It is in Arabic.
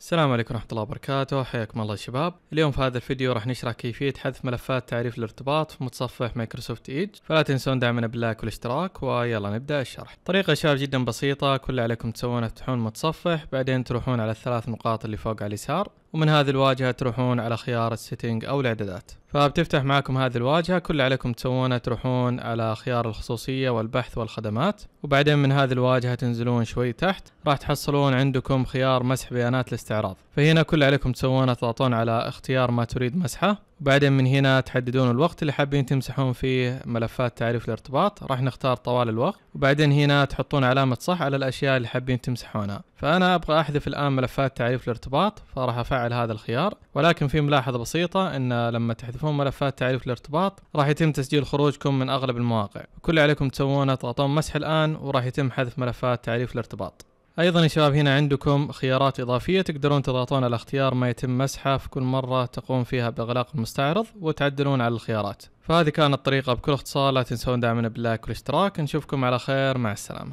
السلام عليكم ورحمة الله وبركاته حياكم الله شباب اليوم في هذا الفيديو راح نشرح كيفية حذف ملفات تعريف الارتباط في متصفح مايكروسوفت ايدج فلا تنسون دعمنا باللايك والاشتراك ويلا نبدأ الشرح طريقة شباب جدا بسيطة كل عليكم تسوونه تفتحون متصفح بعدين تروحون على الثلاث نقاط اللي فوق على اليسار ومن هذه الواجهة تروحون على خيار السيتنج أو الإعدادات فبتفتح معكم هذه الواجهة كل عليكم تسوونه تروحون على خيار الخصوصية والبحث والخدمات وبعدين من هذه الواجهة تنزلون شوي تحت راح تحصلون عندكم خيار مسح بيانات الاستعراض فهنا كل عليكم تسوونه تضغطون على اختيار ما تريد مسحه بعدين من هنا تحددون الوقت اللي حابين تمسحون فيه ملفات تعريف الارتباط راح نختار طوال الوقت وبعدين هنا تحطون علامة صح على الأشياء اللي حابين تمسحونها فأنا أبغى أحذف الآن ملفات تعريف الارتباط فراح أفعل هذا الخيار ولكن في ملاحظة بسيطة أن لما تحذفون ملفات تعريف الارتباط راح يتم تسجيل خروجكم من أغلب المواقع كل اللي عليكم تسوونه تضغطون مسح الآن وراح يتم حذف ملفات تعريف الارتباط ايضا يا شباب هنا عندكم خيارات اضافيه تقدرون تضغطون على اختيار ما يتم مسحه في كل مره تقوم فيها باغلاق المستعرض وتعدلون على الخيارات فهذه كانت الطريقه بكل اختصار لا تنسون دعمنا باللايك والاشتراك نشوفكم على خير مع السلامه